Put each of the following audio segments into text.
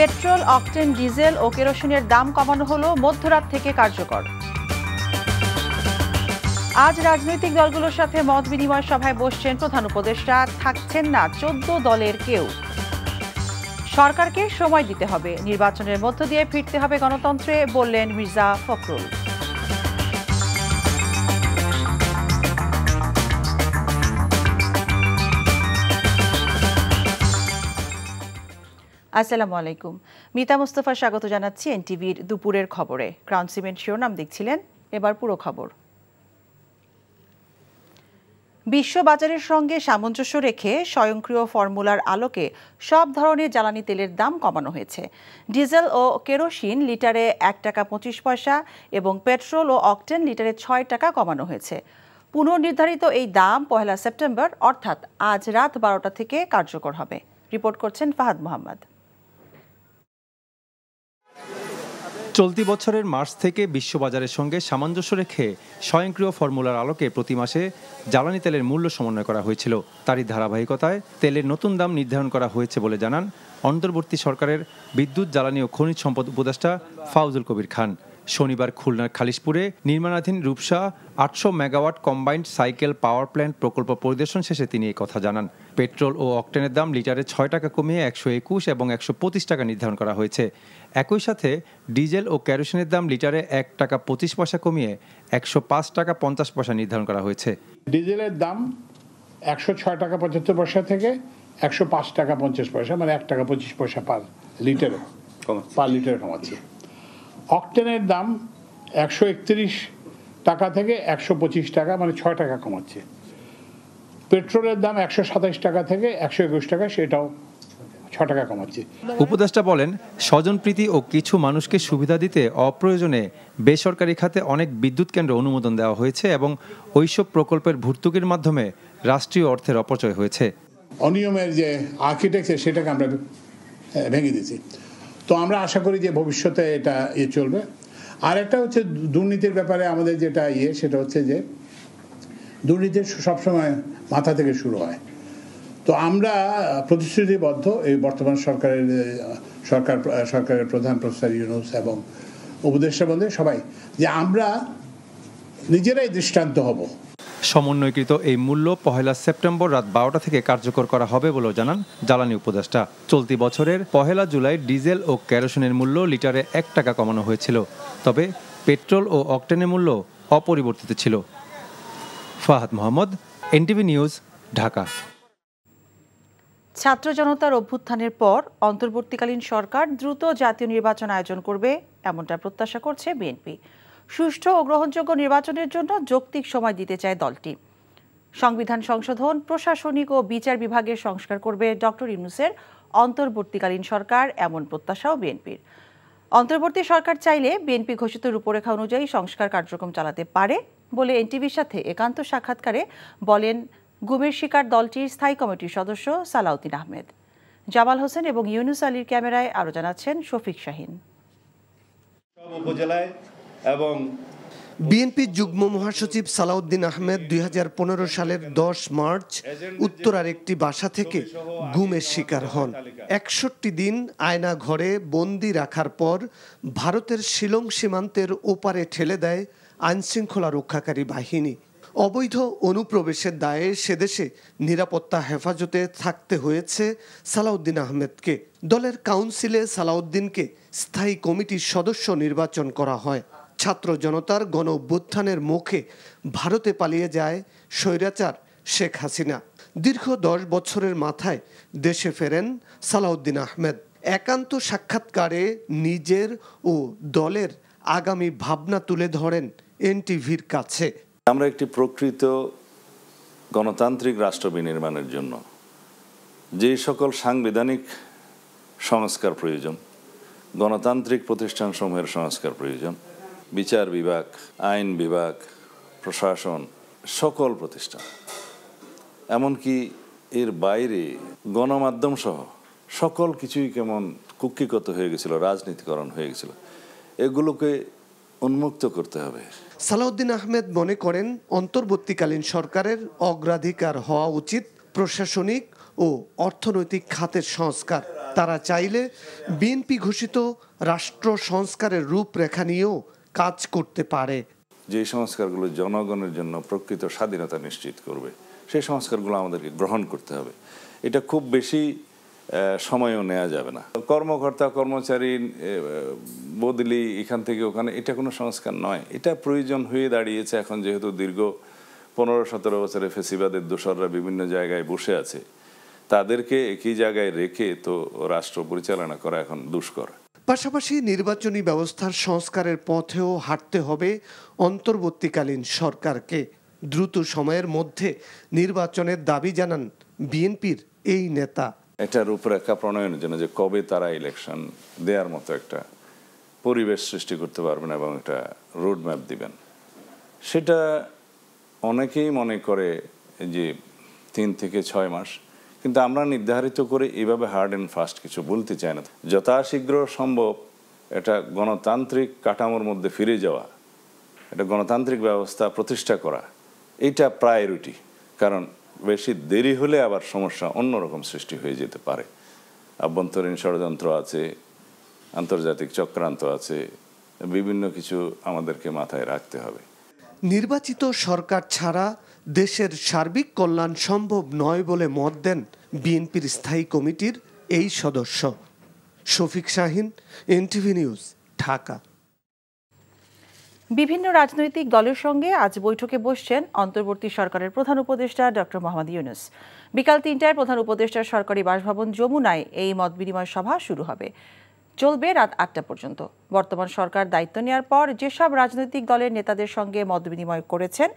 petrol octane diesel ও কেরোসিনের দাম কমানো হল মধ্যরাত থেকে কার্যকর আজ রাজনৈতিক দলগুলোর সাথে মত বিনিময় সভায় বসছেন প্রধান উপদেষ্টা থাকছেন না চোদ্দ দলের কেউ সরকারকে সময় দিতে হবে নির্বাচনের মধ্য দিয়ে ফিরতে হবে গণতন্ত্রে বললেন মির্জা ফখরুল আসসালামু আলাইকুম মিতা মোস্তফা স্বাগত জানাচ্ছি এনটিভির দুপুরের খবরে ক্রাউন সিমেন্ট শিরোনাম দেখছিলেন এবার পুরো খবর বিশ্ববাজারের সঙ্গে সামঞ্জস্য রেখে স্বয়ংক্রিয় ফর্মুলার আলোকে সব ধরনের জ্বালানি তেলের দাম কমানো হয়েছে ডিজেল ও কেরোসিন লিটারে এক টাকা পঁচিশ পয়সা এবং পেট্রোল ও অকটেন লিটারে ছয় টাকা কমানো হয়েছে পুনর্নির্ধারিত এই দাম পহেলা সেপ্টেম্বর অর্থাৎ আজ রাত বারোটা থেকে কার্যকর হবে রিপোর্ট করছেন ফাহাদ মোহাম্মদ চলতি বছরের মার্চ থেকে বিশ্ববাজারের সঙ্গে সামঞ্জস্য রেখে স্বয়ংক্রিয় ফর্মুলার আলোকে প্রতি মাসে জ্বালানি তেলের মূল্য সমন্বয় করা হয়েছিল তারই ধারাবাহিকতায় তেলের নতুন দাম নির্ধারণ করা হয়েছে বলে জানান অন্তর্বর্তী সরকারের বিদ্যুৎ জ্বালানি ও খনিজ সম্পদ উপদেষ্টা ফাউজুল কবির খান শনিবার খুলনার খালিশপুরে নির্মাণাধীন রূপসা আটশো megawatt combined cycle power plant প্রকল্প পরিদর্শন শেষে তিনি এই কথা জানান পেট্রোল ও অক্টেনের দাম লিটারে ছয় টাকা কমিয়ে একশো একুশ এবং একশো পঁচিশ টাকা নির্ধারণ করা হয়েছে একই সাথে ডিজেল ও ক্যারোসিনের দাম লিটারে এক টাকা পঁচিশ পয়সা কমিয়ে একশো পাঁচ টাকা পঞ্চাশ পয়সা নির্ধারণ করা হয়েছে ডিজেলের দাম একশো ছয় টাকা পঁচাত্তর পয়সা থেকে একশো পাঁচ টাকা পঞ্চাশ পয়সা মানে এক টাকা পঁচিশ পয়সা পার লিটারে পার লিটারে কমাচ্ছে অকটেনের দাম একশো একত্রিশ টাকা থেকে একশো পঁচিশ টাকা মানে ছয় টাকা কমাচ্ছে পেট্রোলের দাম একশো সাতাশ টাকা থেকে একশো একুশ টাকা সেটাও ছ টাকা কমাচ্ছে উপদেষ্টা বলেন স্বজনপ্রীতি ও কিছু মানুষকে সুবিধা দিতে অপ্রয়োজনে বেসরকারি খাতে অনেক বিদ্যুৎ কেন্দ্র অনুমোদন দেওয়া হয়েছে এবং ওইসব প্রকল্পের ভর্তুকির মাধ্যমে রাষ্ট্রীয় অর্থের অপচয় হয়েছে অনিয়মের যে আর্কিটেকচার সেটাকে আমরা ভেঙে দিয়েছি তো আমরা আশা করি যে ভবিষ্যতে এটা ইয়ে চলবে আর একটা হচ্ছে দুর্নীতির ব্যাপারে আমাদের যেটা ইয়ে সেটা হচ্ছে যে দুর্নীতি সবসময় মাথা থেকে শুরু হয় তো আমরা প্রতিশ্রুতিবদ্ধ এই বর্তমান সরকারের সরকার সরকারের প্রধান প্রফেসর ইউনুস এবং উপদেষ্টা বন্ধে সবাই যে আমরা নিজেরাই দৃষ্টান্ত হব সমন্বয়কৃত এই মূল্য পহেলা সেপ্টেম্বর রাত বারোটা থেকে কার্যকর করা হবে বলেও জানান জ্বালানি উপদেষ্টা চলতি বছরের পহেলা জুলাই ডিজেল ও ক্যারোসিনের মূল্য লিটারে এক টাকা কমানো হয়েছিল তবে পেট্রোল ও অকটেনের মূল্য অপরিবর্তিত ছিল ফাহাদ মোহাম্মদ এনটিভি নিউজ ঢাকা ছাত্র জনতার অভ্যুত্থানের পর অন্তর্বর্তীকালীন সরকার দ্রুত জাতীয় নির্বাচন আয়োজন করবে এমনটা প্রত্যাশা করছে বিএনপি সুষ্ঠু ও গ্রহণযোগ্য নির্বাচনের জন্য যৌক্তিক সময় দিতে চায় দলটি সংবিধান সংশোধন প্রশাসনিক ও বিচার বিভাগের সংস্কার করবে ডক্টর ইউনুসের অন্তর্বর্তীকালীন সরকার এমন প্রত্যাশাও বিএনপির অন্তর্বর্তী সরকার চাইলে বিএনপি ঘোষিত রূপরেখা অনুযায়ী সংস্কার কার্যক্রম চালাতে পারে বলে এনটিভির সাথে একান্ত সাক্ষাৎকারে বলেন গুমের শিকার দলটির স্থায়ী কমিটির সদস্য সালাউদ্দিন আহমেদ জামাল হোসেন এবং ইউনুস আলীর ক্যামেরায় আরও জানাচ্ছেন শফিক শাহিন উপজেলায় এবং বিএনপি যুগ্ম মহাসচিব সালাউদ্দিন আহমেদ দুই সালের দশ মার্চ উত্তরার একটি বাসা থেকে গুমের শিকার হন একষট্টি দিন আয়না ঘরে বন্দি রাখার পর ভারতের শিলং সীমান্তের ওপারে ঠেলে দেয় আইনশৃঙ্খলা রক্ষাকারী বাহিনী অবৈধ অনুপ্রবেশের দায়ে সেদেশে নিরাপত্তা হেফাজতে থাকতে হয়েছে সালাউদ্দিন আহমেদকে দলের কাউন্সিলে সালাউদ্দিনকে স্থায়ী কমিটির সদস্য নির্বাচন করা হয় ছাত্র জনতার গণ অভ্যুত্থানের মুখে ভারতে পালিয়ে যায় স্বৈরাচার শেখ হাসিনা দীর্ঘ দশ বছরের মাথায় দেশে ফেরেন সালাউদ্দিন আহমেদ একান্ত সাক্ষাৎকারে নিজের ও দলের আগামী ভাবনা তুলে ধরেন এনটিভির কাছে আমরা একটি প্রকৃত গণতান্ত্রিক রাষ্ট্র বিনির্মাণের জন্য যে সকল সাংবিধানিক সংস্কার প্রয়োজন গণতান্ত্রিক প্রতিষ্ঠানসমূহের সংস্কার প্রয়োজন বিচার বিভাগ আইন বিভাগ প্রশাসন সকল প্রতিষ্ঠান এমনকি এর বাইরে গণমাধ্যম সহ সকল কিছুই কেমন কুক্ষিগত হয়ে গেছিল রাজনীতিকরণ হয়ে গেছিল এগুলোকে উন্মুক্ত করতে হবে সালাউদ্দিন আহমেদ মনে করেন অন্তর্বর্তীকালীন সরকারের অগ্রাধিকার হওয়া উচিত প্রশাসনিক ও অর্থনৈতিক খাতের সংস্কার তারা চাইলে বিএনপি ঘোষিত রাষ্ট্র সংস্কারের রূপরেখা নিয়েও কাজ করতে পারে যে সংস্কারগুলো জনগণের জন্য প্রকৃত স্বাধীনতা নিশ্চিত করবে সেই সংস্কারগুলো আমাদেরকে গ্রহণ করতে হবে এটা খুব বেশি সময়ও নেওয়া যাবে না কর্মকর্তা কর্মচারী বদলি এখান থেকে ওখানে এটা কোনো সংস্কার নয় এটা প্রয়োজন হয়ে দাঁড়িয়েছে এখন যেহেতু দীর্ঘ পনেরো সতেরো বছরে ফেসিবাদের দোসররা বিভিন্ন জায়গায় বসে আছে তাদেরকে একই জায়গায় রেখে তো রাষ্ট্র পরিচালনা করা এখন দুষ্কর পাশাপাশি নির্বাচনী ব্যবস্থার সংস্কারের পথেও হাঁটতে হবে অন্তর্বর্তীকালীন সরকারকে দ্রুত সময়ের মধ্যে নির্বাচনের দাবি জানান বিএনপির এই নেতা এটা রূপরেখা প্রণয়নের জন্য যে কবে তারা ইলেকশন দেওয়ার মতো একটা পরিবেশ সৃষ্টি করতে পারবেন এবং একটা রোডম্যাপ দিবেন সেটা অনেকেই মনে করে যে তিন থেকে ছয় মাস কিন্তু আমরা নির্ধারিত করে এইভাবে হার্ড অ্যান্ড ফাস্ট কিছু বলতে চাই না যথাশীঘ্র সম্ভব এটা গণতান্ত্রিক কাঠামোর মধ্যে ফিরে যাওয়া এটা গণতান্ত্রিক ব্যবস্থা প্রতিষ্ঠা করা এটা প্রায়োরিটি কারণ বেশি দেরি হলে আবার সমস্যা অন্যরকম সৃষ্টি হয়ে যেতে পারে আভ্যন্তরীণ ষড়যন্ত্র আছে আন্তর্জাতিক চক্রান্ত আছে বিভিন্ন কিছু আমাদেরকে মাথায় রাখতে হবে নির্বাচিত সরকার ছাড়া দেশের সার্বিক কল্যাণ সম্ভব নয় বলে মত দেন বিএনপির স্থায়ী কমিটির এই সদস্য শফিক শাহিন এনটিভি নিউজ ঢাকা বিভিন্ন রাজনৈতিক দলের সঙ্গে আজ বৈঠকে বসছেন অন্তর্বর্তী সরকারের প্রধান উপদেষ্টা ডক্টর মোহাম্মদ ইউনুস বিকাল তিনটায় প্রধান উপদেষ্টার সরকারি বাসভবন যমুনায় এই মত বিনিময় সভা শুরু হবে চলবে রাত আটটা পর্যন্ত বর্তমান সরকার দায়িত্ব নেওয়ার পর যেসব রাজনৈতিক দলের নেতাদের সঙ্গে মত করেছেন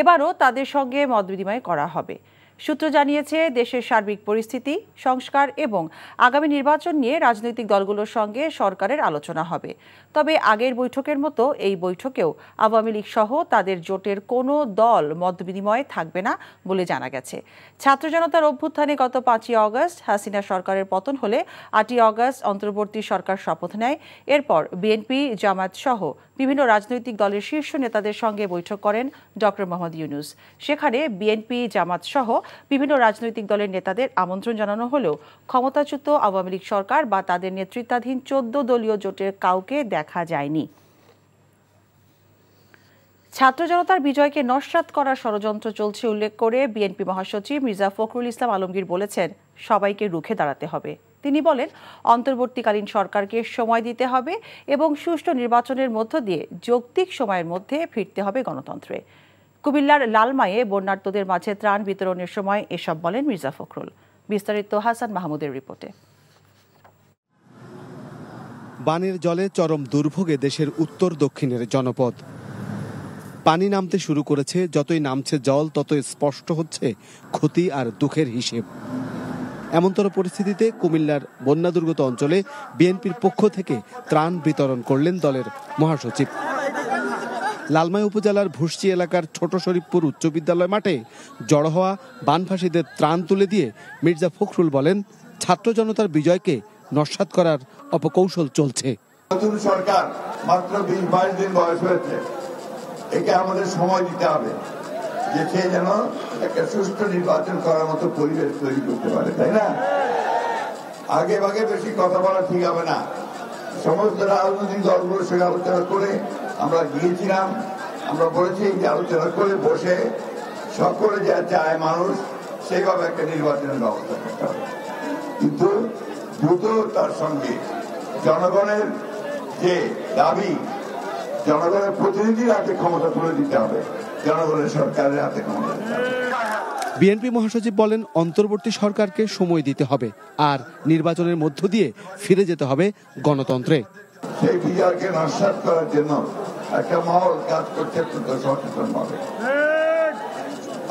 এবারও তাদের সঙ্গে মত করা হবে সূত্র জানিয়েছে দেশের সার্বিক পরিস্থিতি সংস্কার এবং আগামী নির্বাচন নিয়ে রাজনৈতিক দলগুলোর সঙ্গে সরকারের আলোচনা হবে তবে আগের বৈঠকের মতো এই বৈঠকেও আওয়ামী লীগ সহ তাদের জোটের কোনো দল মত বিনিময়ে থাকবে না বলে জানা গেছে ছাত্র জনতার অভ্যুত্থানে গত পাঁচই অগস্ট হাসিনা সরকারের পতন হলে আটই অগস্ট অন্তর্বর্তী সরকার শপথ নেয় এরপর বিএনপি জামাত সহ বিভিন্ন রাজনৈতিক দলের শীর্ষ নেতাদের সঙ্গে বৈঠক করেন ডক্টর মোহাম্মদ ইউনুস সেখানে বিএনপি জামাত সহ বিভিন্ন রাজনৈতিক দলের নেতাদের আমন্ত্রণ জানানো হলেও ক্ষমতাচ্যুত আওয়ামী লীগ সরকার বা তাদের নেতৃত্বাধীন চোদ্দ দলীয় জোটের কাউকে দেখা যায়নি ছাত্র জনতার বিজয়কে নস্বাত করার ষড়যন্ত্র চলছে উল্লেখ করে বিএনপি মহাসচিব মির্জা ফখরুল ইসলাম আলমগীর বলেছেন সবাইকে রুখে দাঁড়াতে হবে তিনি বলেন অন্তর্বর্তীকালীন সরকারকে সময় দিতে হবে এবং সুষ্ঠু নির্বাচনের মধ্য দিয়ে যৌক্তিক সময়ের মধ্যে ফিরতে হবে গণতন্ত্রে কুমিল্লার লালমায়ে বন্যার্তদের মাঝে ত্রাণ বিতরণের সময় এসব বলেন মির্জা ফখরুল বিস্তারিত হাসান মাহমুদের রিপোর্টে বানের জলে চরম দুর্ভোগে দেশের উত্তর দক্ষিণের জনপদ পানি নামতে শুরু করেছে যতই নামছে জল ততই স্পষ্ট হচ্ছে ক্ষতি আর দুঃখের হিসেব এমনতর পরিস্থিতিতে কুমিল্লার বন্যা দুর্গত অঞ্চলে বিএনপির পক্ষ থেকে ত্রাণ বিতরণ করলেন দলের মহাসচিব লালমাই উপজেলার ভুসচি এলাকার ছোট শরীফপুর উচ্চ বিদ্যালয় মাঠে জড়ো হওয়া বানভাসীদের ত্রাণ তুলে দিয়ে মির্জা ফখরুল বলেন ছাত্র জনতার বিজয়কে নস্বাত করার অপকৌশল চলছে নতুন সরকার মাত্র বিশ বাইশ দিন বয়স হয়েছে একে আমাদের সময় দিতে হবে যে সে যেন একটা সুষ্ঠু নির্বাচন করার মতো পরিবেশ তৈরি করতে পারে তাই না আগে ভাগে বেশি কথা বলা ঠিক হবে না সমস্ত রাজনৈতিক দলগুলোর সঙ্গে আলোচনা করে আমরা গিয়েছিলাম আমরা বলেছি যে আলোচনা করে বসে সকলে যা চায় মানুষ সেইভাবে একটা নির্বাচনের ব্যবস্থা করতে হবে কিন্তু দ্রুত তার সঙ্গে জনগণের যে দাবি জনগণের প্রতিনিধির হাতে ক্ষমতা তুলে দিতে হবে জনগণের সরকারের হাতে ক্ষমতা বিএনপি মহাসচিব বলেন অন্তর্বর্তী সরকারকে সময় দিতে হবে আর নির্বাচনের মধ্য দিয়ে ফিরে যেতে হবে গণতন্ত্রে সেই বিচারকে নস্বাত করার জন্য একটা মহল কাজ করছে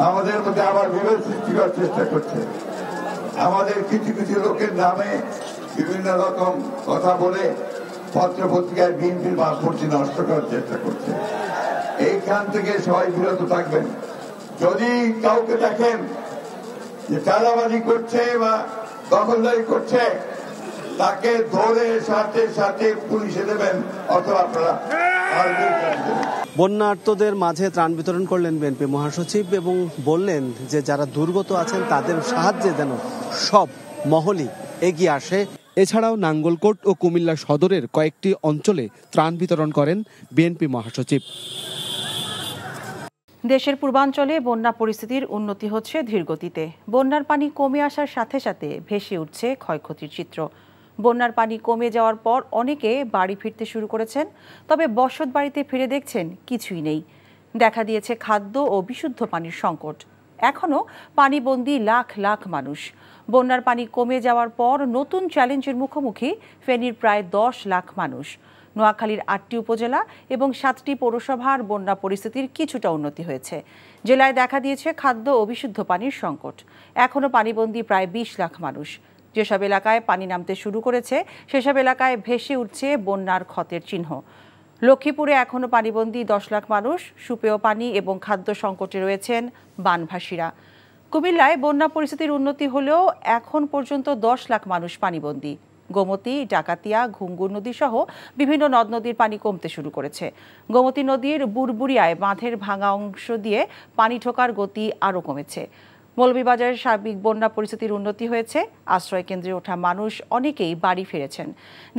আমাদের মধ্যে আবার বিভেদ সৃষ্টি করার চেষ্টা করছে আমাদের কিছু কিছু লোকের নামে বিভিন্ন রকম কথা বলে পত্র পত্রিকায় বিএনপির ভাবমূর্তি নষ্ট করার চেষ্টা করছে এইখান থেকে সবাই বিরত থাকবেন যদি কাউকে দেখেন যে চাঁদাবাজি করছে বা দখলদারি করছে তাকে ধরে সাথে সাথে পুলিশে দেবেন অথবা আপনারা বন্যার্তদের মাঝে ত্রাণ বিতরণ করলেন বিএনপি মহাসচিব এবং বললেন যে যারা দুর্গত আছেন তাদের সাহায্যে যেন সব মহলই এগিয়ে আসে এছাড়াও নাঙ্গলকোট ও কুমিল্লা সদরের কয়েকটি অঞ্চলে ত্রাণ বিতরণ করেন বিএনপি মহাসচিব দেশের পূর্বাঞ্চলে বন্যা পরিস্থিতির উন্নতি হচ্ছে ধীরগতিতে বন্যার পানি কমে আসার সাথে সাথে ভেসে উঠছে ক্ষয়ক্ষতির চিত্র বন্যার পানি কমে যাওয়ার পর অনেকে বাড়ি ফিরতে শুরু করেছেন তবে বসত বাড়িতে ফিরে দেখছেন কিছুই নেই দেখা দিয়েছে খাদ্য ও বিশুদ্ধ পানির সংকট এখনও পানিবন্দি লাখ লাখ মানুষ বন্যার পানি কমে যাওয়ার পর নতুন চ্যালেঞ্জের মুখোমুখি ফেনীর প্রায় দশ লাখ মানুষ নোয়াখালীর আটটি উপজেলা এবং সাতটি পৌরসভার বন্যা পরিস্থিতির কিছুটা উন্নতি হয়েছে জেলায় দেখা দিয়েছে খাদ্য ও বিশুদ্ধ পানির সংকট এখনও পানিবন্দী প্রায় বিশ লাখ মানুষ যেসব এলাকায় পানি নামতে শুরু করেছে সেসব এলাকায় ভেসে উঠছে বন্যার ক্ষতের চিহ্ন লক্ষ্মীপুরে এখনও পানিবন্দী দশ লাখ মানুষ সুপেয় পানি এবং খাদ্য সংকটে রয়েছেন বানভাসীরা কুমিল্লায় বন্যা পরিস্থিতির উন্নতি হলেও এখন পর্যন্ত দশ লাখ মানুষ পানিবন্দী গোমতী ডাকাতিয়া ঘুঙ্গুর নদীসহ বিভিন্ন নদ নদীর পানি কমতে শুরু করেছে গোমতী নদীর বুরবুরিয়ায় বাঁধের ভাঙা অংশ দিয়ে পানি ঠোকার গতি আরও কমেছে মৌলভীবাজারের সার্বিক বন্যা পরিস্থিতির উন্নতি হয়েছে আশ্রয় কেন্দ্রে ওঠা মানুষ অনেকেই বাড়ি ফিরেছেন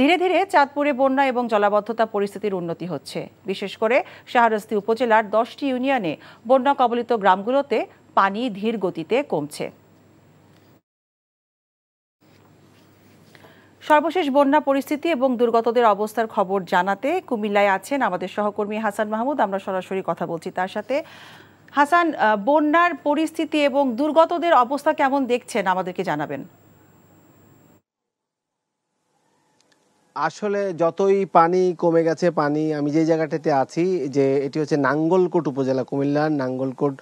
ধীরে ধীরে চাঁদপুরে বন্যা এবং জলাবদ্ধতা পরিস্থিতির উন্নতি হচ্ছে বিশেষ করে শাহরস্তি উপজেলার দশটি ইউনিয়নে বন্যা কবলিত গ্রামগুলোতে পানি ধীর গতিতে কমছে সর্বশেষ বন্যা পরিস্থিতি এবং দুর্গতদের অবস্থার খবর জানাতে কুমিল্লায় আছেন আমাদের সহকর্মী হাসান মাহমুদ আমরা সরাসরি কথা বলছি তার সাথে হাসান বন্যার পরিস্থিতি এবং দুর্গতদের অবস্থা কেমন দেখছেন আমাদেরকে জানাবেন আসলে যতই পানি কমে গেছে পানি আমি যে জায়গাটাতে আছি যে এটি হচ্ছে নাঙ্গলকোট উপজেলা কুমিল্লার নাঙ্গলকোট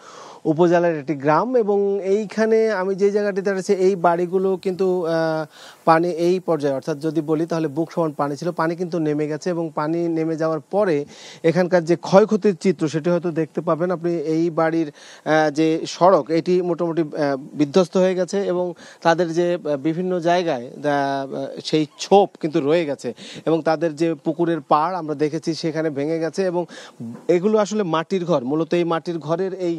উপজেলার একটি গ্রাম এবং এইখানে আমি যে জায়গাটি দাঁড়াচ্ছি এই বাড়িগুলো কিন্তু পানি এই পর্যায়ে অর্থাৎ যদি বলি তাহলে বুক সমান পানি ছিল পানি কিন্তু নেমে গেছে এবং পানি নেমে যাওয়ার পরে এখানকার যে ক্ষয়ক্ষতির চিত্র সেটি হয়তো দেখতে পাবেন আপনি এই বাড়ির যে সড়ক এটি মোটামুটি বিধ্বস্ত হয়ে গেছে এবং তাদের যে বিভিন্ন জায়গায় সেই ছোপ কিন্তু রয়ে গেছে এবং তাদের যে পুকুরের পাড় আমরা দেখেছি সেখানে ভেঙে গেছে এবং এগুলো আসলে মাটির ঘর মূলত এই মাটির ঘরের এই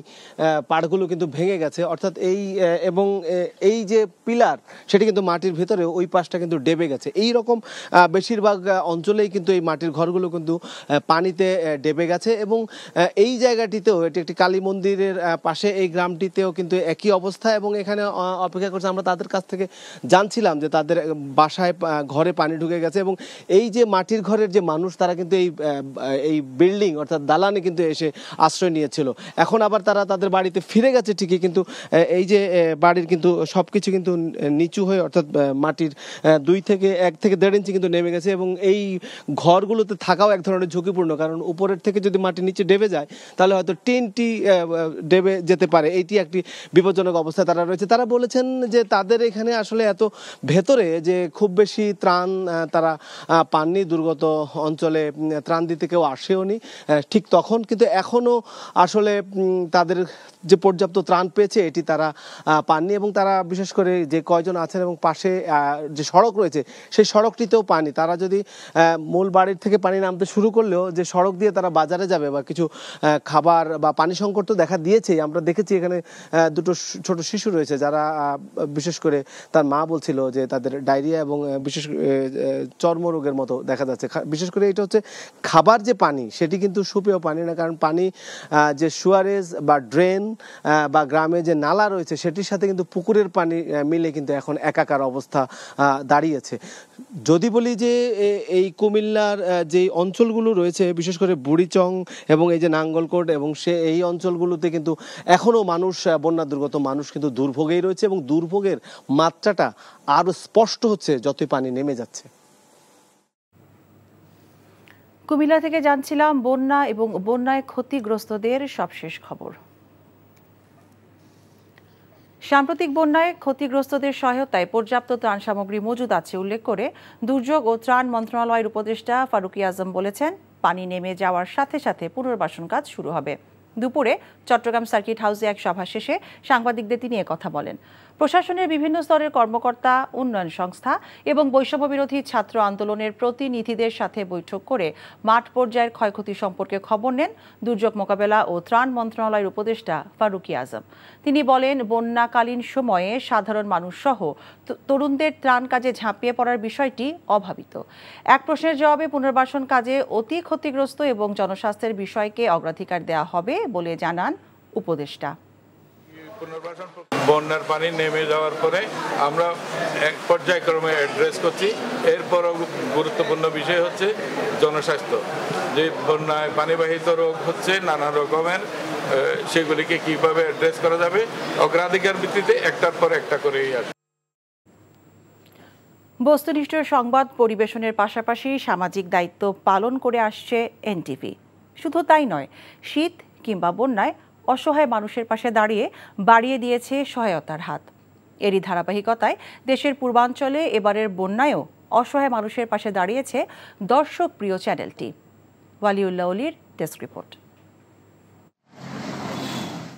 পাড়গুলো কিন্তু ভেঙে গেছে অর্থাৎ এই এবং এই যে পিলার সেটি কিন্তু মাটির ভিতরে ওই পাশটা কিন্তু ডেবে গেছে এই রকম বেশিরভাগ অঞ্চলেই কিন্তু এই মাটির ঘরগুলো কিন্তু পানিতে ডেবে গেছে এবং এই জায়গাটিতেও এটি একটি কালী মন্দিরের পাশে এই গ্রামটিতেও কিন্তু একই অবস্থা এবং এখানে অপেক্ষা করছে আমরা তাদের কাছ থেকে জানছিলাম যে তাদের বাসায় ঘরে পানি ঢুকে গেছে এবং এই যে মাটির ঘরের যে মানুষ তারা কিন্তু এই এই বিল্ডিং অর্থাৎ দালানে কিন্তু এসে আশ্রয় নিয়েছিল এখন আবার তারা তাদের বাড়ি বাড়িতে ফিরে গেছে ঠিকই কিন্তু এই যে বাড়ির কিন্তু সব কিছু কিন্তু নিচু হয়ে অর্থাৎ মাটির দুই থেকে এক থেকে দেড় ইঞ্চি কিন্তু নেমে গেছে এবং এই ঘরগুলোতে থাকাও এক ধরনের ঝুঁকিপূর্ণ কারণ উপরের থেকে যদি মাটির নিচে ডেবে যায় তাহলে হয়তো টেনটি ডেবে যেতে পারে এইটি একটি বিপজ্জনক অবস্থায় তারা রয়েছে তারা বলেছেন যে তাদের এখানে আসলে এত ভেতরে যে খুব বেশি ত্রাণ তারা পাননি দুর্গত অঞ্চলে ত্রাণ দিতে কেউ আসেওনি ঠিক তখন কিন্তু এখনও আসলে তাদের যে পর্যাপ্ত ত্রাণ পেয়েছে এটি তারা পাননি এবং তারা বিশেষ করে যে কয়জন আছেন এবং পাশে যে সড়ক রয়েছে সেই সড়কটিতেও পানি তারা যদি মূল বাড়ির থেকে পানি নামতে শুরু করলেও যে সড়ক দিয়ে তারা বাজারে যাবে বা কিছু খাবার বা পানি সংকট তো দেখা দিয়েছেই আমরা দেখেছি এখানে দুটো ছোট শিশু রয়েছে যারা বিশেষ করে তার মা বলছিল যে তাদের ডায়রিয়া এবং বিশেষ চর্মরোগের মতো দেখা যাচ্ছে বিশেষ করে এটা হচ্ছে খাবার যে পানি সেটি কিন্তু সুপেয় পানি না কারণ পানি যে সুয়ারেজ বা ড্রেন বা গ্রামে যে নালা রয়েছে সেটির সাথে কিন্তু পুকুরের পানি মিলে কিন্তু এখন একাকার অবস্থা দাঁড়িয়েছে যদি বলি যে এই কুমিল্লার যে অঞ্চলগুলো রয়েছে বিশেষ করে বুড়িচং এবং এই যে নাঙ্গলকোট এবং সে এই অঞ্চলগুলোতে কিন্তু এখনও মানুষ বন্যা দুর্গত মানুষ কিন্তু দুর্ভোগেই রয়েছে এবং দুর্ভোগের মাত্রাটা আরও স্পষ্ট হচ্ছে যতই পানি নেমে যাচ্ছে কুমিল্লা থেকে জানছিলাম বন্যা এবং বন্যায় ক্ষতিগ্রস্তদের সবশেষ খবর সাম্প্রতিক বন্যায় ক্ষতিগ্রস্তদের সহায়তায় পর্যাপ্ত ত্রাণ সামগ্রী মজুদ আছে উল্লেখ করে দুর্যোগ ও ত্রাণ মন্ত্রণালয়ের উপদেষ্টা ফারুকি আজম বলেছেন পানি নেমে যাওয়ার সাথে সাথে পুনর্বাসন কাজ শুরু হবে দুপুরে চট্টগ্রাম সার্কিট হাউসে এক সভা শেষে সাংবাদিকদের তিনি কথা বলেন প্রশাসনের বিভিন্ন স্তরের কর্মকর্তা উন্নয়ন সংস্থা এবং বৈষম্যবিরোধী ছাত্র আন্দোলনের প্রতিনিধিদের সাথে বৈঠক করে মাঠ পর্যায়ের ক্ষয়ক্ষতি সম্পর্কে খবর নেন দুর্যোগ মোকাবেলা ও ত্রাণ মন্ত্রণালয়ের উপদেষ্টা ফারুকি আজম তিনি বলেন বন্যাকালীন সময়ে সাধারণ মানুষসহ তরুণদের ত্রাণ কাজে ঝাঁপিয়ে পড়ার বিষয়টি অভাবিত এক প্রশ্নের জবাবে পুনর্বাসন কাজে অতি ক্ষতিগ্রস্ত এবং জনস্বাস্থ্যের বিষয়কে অগ্রাধিকার দেওয়া হবে বলে জানান উপদেষ্টা বন্যার পানি নেমে যাওয়ার পরে আমরা এক পর্যায়ক্রমে অ্যাড্রেস করছি এরপরও গুরুত্বপূর্ণ বিষয় হচ্ছে জনস্বাস্থ্য যে বন্যায় পানিবাহিত রোগ হচ্ছে নানা রকমের সেগুলিকে কিভাবে অ্যাড্রেস করা যাবে অগ্রাধিকার ভিত্তিতে একটার পর একটা করেই আসবে বস্তুনিষ্ঠ সংবাদ পরিবেশনের পাশাপাশি সামাজিক দায়িত্ব পালন করে আসছে এনটিভি শুধু তাই নয় শীত কিংবা বন্যায় অসহায় মানুষের পাশে দাঁড়িয়ে বাড়িয়ে দিয়েছে সহায়তার হাত এরই ধারাবাহিকতায় দেশের পূর্বাঞ্চলে এবারের বন্যায়ও অসহায় মানুষের পাশে দাঁড়িয়েছে দর্শক প্রিয় চ্যানেলটি ওয়ালিউল্লাউলির ডেস্ক রিপোর্ট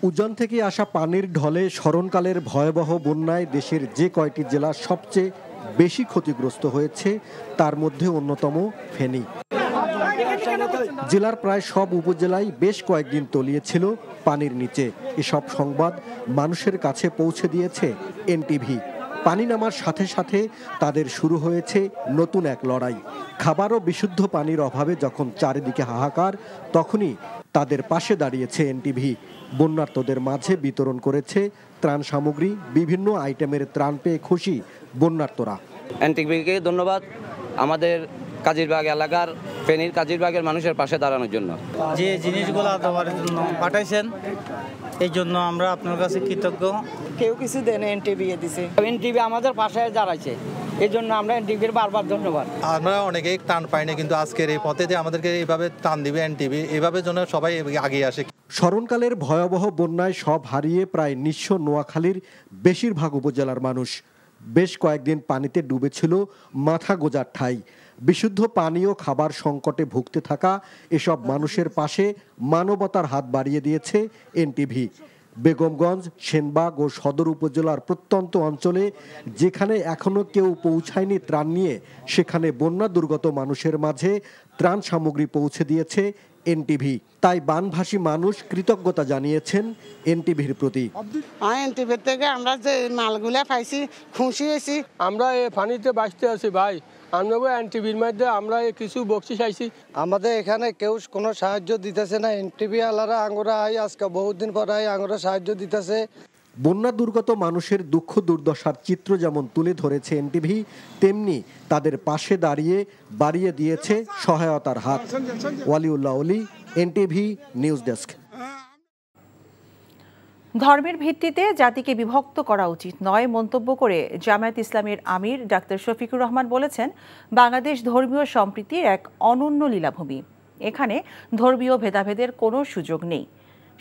উজান থেকে আসা পানির ঢলে স্মরণকালের ভয়াবহ বন্যায় দেশের যে কয়টি জেলা সবচেয়ে বেশি ক্ষতিগ্রস্ত হয়েছে তার মধ্যে অন্যতম ফেনী জেলার প্রায় সব উপজেলায় বেশ কয়েকদিন তলিয়েছিল পানির নিচে এসব সংবাদ মানুষের কাছে পৌঁছে দিয়েছে এনটিভি পানি নামার সাথে সাথে তাদের শুরু হয়েছে নতুন এক লড়াই খাবার ও বিশুদ্ধ পানির অভাবে যখন চারিদিকে হাহাকার তখনই তাদের পাশে দাঁড়িয়েছে এনটিভি বন্যার্তদের মাঝে বিতরণ করেছে ত্রাণ সামগ্রী বিভিন্ন আইটেমের ত্রাণ পেয়ে খুশি বন্যার্তরা এনটিভিকে ধন্যবাদ আমাদের কাজিরবাগ এলাকার ফেনীর কাজিরবাগের মানুষের পাশে দাঁড়ানোর জন্য যে জিনিসগুলো দেওয়ার জন্য পাঠাইছেন এই জন্য আমরা আপনার কাছে কৃতজ্ঞ কেউ কিছু দেন এনটিভি দিছে এনটিভি আমাদের পাশে দাঁড়াইছে এই জন্য আমরা এনটিভির বারবার ধন্যবাদ আমরা অনেকেই টান পাইনি কিন্তু আজকের এই পথে যে আমাদেরকে এইভাবে টান দিবে এনটিভি এভাবে জন্য সবাই আগিয়ে আসে স্মরণকালের ভয়াবহ বন্যায় সব হারিয়ে প্রায় নিঃস্ব নোয়াখালীর বেশিরভাগ উপজেলার মানুষ বেশ কয়েকদিন পানিতে ডুবেছিল মাথা গোজার ঠাই বিশুদ্ধ পানীয় খাবার সংকটে ভুগতে থাকা এসব মানুষের পাশে মানবতার হাত বাড়িয়ে দিয়েছে এনটিভি বেগমগঞ্জ সেনবাগ ও সদর উপজেলার প্রত্যন্ত অঞ্চলে যেখানে এখনও কেউ পৌঁছায়নি ত্রাণ নিয়ে সেখানে বন্যা দুর্গত মানুষের মাঝে ত্রাণ সামগ্রী পৌঁছে দিয়েছে এনটিভি তাই বানভাসী মানুষ কৃতজ্ঞতা জানিয়েছেন এনটিভির প্রতি এনটিভির থেকে আমরা যে মালগুলা পাইছি খুশি হয়েছি আমরা এ পানিতে বাঁচতে আছি ভাই আমরা এনটিভির মধ্যে আমরা কিছু বকশিস আইছি আমাদের এখানে কেউ কোনো সাহায্য দিতেছে না এনটিভি আলারা আঙ্গুরা আই আজকে বহুদিন পর আই আঙ্গুরা সাহায্য দিতেছে বন্যা দুর্গত মানুষের দুঃখ দুর্দশার চিত্র যেমন তুলে ধরেছে এনটিভি তেমনি তাদের পাশে দাঁড়িয়ে বাড়িয়ে দিয়েছে সহায়তার হাত ওয়ালিউল্লাহ অলি এনটিভি নিউজ ডেস্ক ধর্মের ভিত্তিতে জাতিকে বিভক্ত করা উচিত নয় মন্তব্য করে জামায়াত ইসলামের আমির ডাক্তার শফিকুর রহমান বলেছেন বাংলাদেশ ধর্মীয় সম্প্রীতির এক অনন্য লীলাভূমি এখানে ধর্মীয় ভেদাভেদের কোনো সুযোগ নেই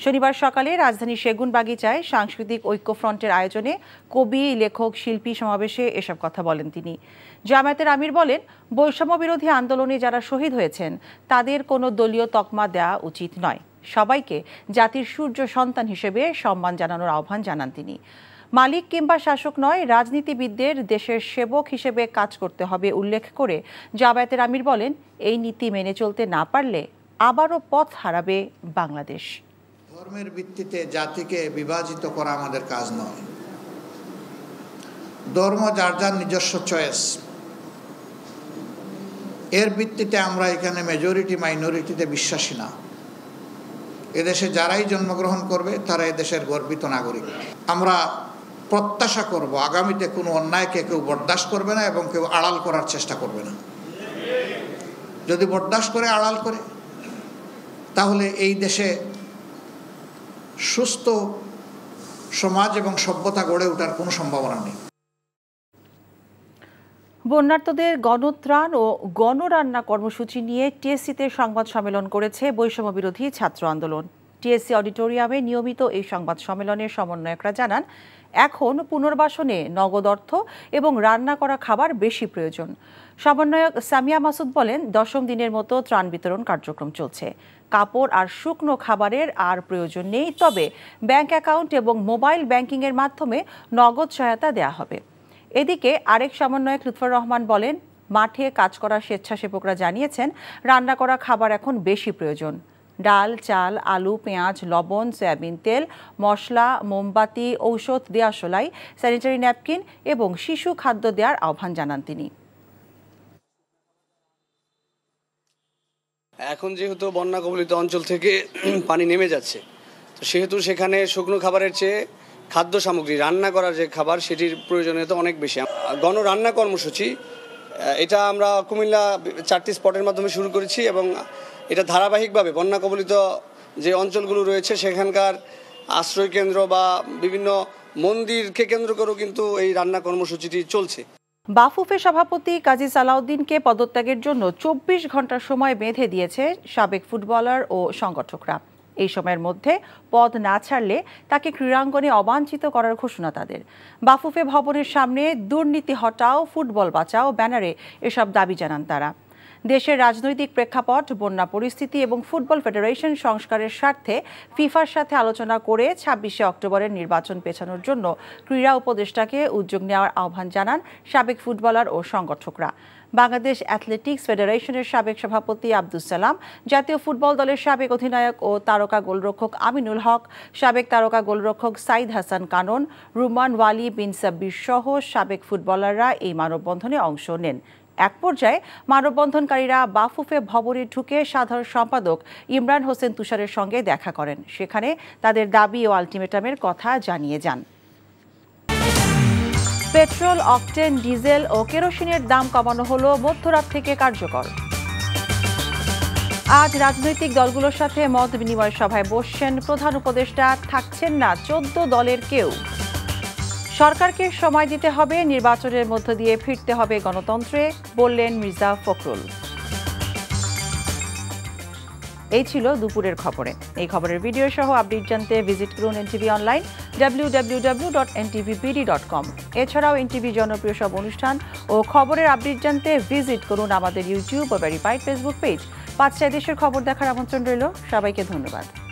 শনিবার সকালে রাজধানীর সেগুনবাগিচায় সাংস্কৃতিক ঐক্যফ্রন্টের আয়োজনে কবি লেখক শিল্পী সমাবেশে এসব কথা বলেন তিনি জামায়াতের আমির বলেন বৈষম্য বিরোধী আন্দোলনে যারা শহীদ হয়েছেন তাদের কোনো দলীয় তকমা দেওয়া উচিত নয় সবাইকে জাতির সূর্য সন্তান হিসেবে সম্মান জানানোর আহ্বান জানান তিনি মালিক কিংবা শাসক নয় রাজনীতিবিদদের দেশের সেবক হিসেবে কাজ করতে হবে উল্লেখ করে জাবায়াতের আমির বলেন এই নীতি মেনে চলতে না পারলে আবারও পথ হারাবে বাংলাদেশ ধর্মের ভিত্তিতে জাতিকে বিভাজিত করা আমাদের কাজ নয় ধর্ম যার যার নিজস্ব চয়েস এর ভিত্তিতে আমরা এখানে মেজরিটি মাইনরিটিতে বিশ্বাসী না এদেশে যারাই জন্মগ্রহণ করবে তারা এদেশের গর্বিত নাগরিক আমরা প্রত্যাশা করব আগামীতে কোনো অন্যায়কে কেউ বরদাস্ত করবে না এবং কেউ আড়াল করার চেষ্টা করবে না যদি বরদাস্ত করে আড়াল করে তাহলে এই দেশে সুস্থ সমাজ এবং সভ্যতা গড়ে ওঠার কোনো সম্ভাবনা নেই বন্যার্তদের গণত্রাণ ও গণরান্না কর্মসূচি নিয়ে টিএসসিতে সংবাদ সম্মেলন করেছে বৈষম্য বিরোধী ছাত্র আন্দোলন টিএসসি অডিটোরিয়ামে নিয়মিত এই সংবাদ সম্মেলনের সমন্বয়করা জানান এখন পুনর্বাসনে নগদ অর্থ এবং রান্না করা খাবার বেশি প্রয়োজন সমন্বয়ক সামিয়া মাসুদ বলেন দশম দিনের মতো ত্রাণ বিতরণ কার্যক্রম চলছে কাপড় আর শুকনো খাবারের আর প্রয়োজন নেই তবে ব্যাংক অ্যাকাউন্ট এবং মোবাইল ব্যাংকিংয়ের মাধ্যমে নগদ সহায়তা দেয়া হবে এদিকে আরেক সমন্বয়ক লুৎফর রহমান বলেন মাঠে কাজ করা স্বেচ্ছাসেবকরা জানিয়েছেন রান্না করা খাবার এখন বেশি প্রয়োজন ডাল চাল আলু পেঁয়াজ লবণ সয়াবিন তেল মশলা মোমবাতি ঔষধ সোলাই স্যানিটারি ন্যাপকিন এবং শিশু খাদ্য দেওয়ার আহ্বান জানান তিনি এখন যেহেতু বন্যা কবলিত অঞ্চল থেকে পানি নেমে যাচ্ছে তো সেহেতু সেখানে শুকনো খাবারের চেয়ে খাদ্য সামগ্রী রান্না করার যে খাবার সেটির প্রয়োজনীয়তা অনেক বেশি গণরান্না কর্মসূচি এটা আমরা কুমিল্লা চারটি স্পটের মাধ্যমে শুরু করেছি এবং এটা ধারাবাহিকভাবে বন্যা কবলিত যে অঞ্চলগুলো রয়েছে সেখানকার আশ্রয় কেন্দ্র বা বিভিন্ন মন্দিরকে কেন্দ্র করেও কিন্তু এই রান্না কর্মসূচিটি চলছে বাফুফে সভাপতি কাজী সালাউদ্দিনকে পদত্যাগের জন্য চব্বিশ ঘন্টার সময় বেঁধে দিয়েছে সাবেক ফুটবলার ও সংগঠকরা এই সময়ের মধ্যে পদ না ছাড়লে তাকে ক্রীড়াঙ্গনে অবাঞ্ছিত করার ঘোষণা তাদের বাফুফে ভবনের সামনে দুর্নীতি হটাও ফুটবল বাঁচাও ব্যানারে এসব দাবি জানান তারা দেশের রাজনৈতিক প্রেক্ষাপট বন্যা পরিস্থিতি এবং ফুটবল ফেডারেশন সংস্কারের স্বার্থে ফিফার সাথে আলোচনা করে ছাব্বিশে অক্টোবরের নির্বাচন পেছানোর জন্য ক্রীড়া উপদেষ্টাকে উদ্যোগ নেওয়ার আহ্বান জানান সাবেক ফুটবলার ও সংগঠকরা বাংলাদেশ অ্যাথলেটিক্স ফেডারেশনের সাবেক সভাপতি আব্দুল সালাম জাতীয় ফুটবল দলের সাবেক অধিনায়ক ও তারকা গোলরক্ষক আমিনুল হক সাবেক তারকা গোলরক্ষক সাইদ হাসান কানন রুমান ওয়ালি বিন সাব্বির সহ সাবেক ফুটবলাররা এই মানববন্ধনে অংশ নেন এক পর্যায়ে মানববন্ধনকারীরা বাফুফে ভবনে ঢুকে সাধারণ সম্পাদক ইমরান হোসেন তুষারের সঙ্গে দেখা করেন সেখানে তাদের দাবি ও আলটিমেটামের কথা জানিয়ে যান পেট্রোল অকটেন ডিজেল ও কেরোসিনের দাম কমানো হল মধ্যরাত থেকে কার্যকর আজ রাজনৈতিক দলগুলোর সাথে মত বিনিময় সভায় বসছেন প্রধান উপদেষ্টা থাকছেন না চোদ্দ দলের কেউ সরকারকে সময় দিতে হবে নির্বাচনের মধ্য দিয়ে ফিরতে হবে গণতন্ত্রে বললেন মির্জা ফখরুল এই ছিল দুপুরের খবরে এই খবরের ভিডিও সহ আপডেট জানতে ভিজিট করুন NTV online W W W dot NTVBD dot com এছাড়াও এনটিভি জনপ্রিয় সব অনুষ্ঠান ও খবরের আপডেট জানতে ভিজিট করুন আমাদের ইউটিউব ও ভেরিফাইড ফেসবুক পেজ পাঁচটা দেশের খবর দেখার আমন্ত্রণ রইল সবাইকে ধন্যবাদ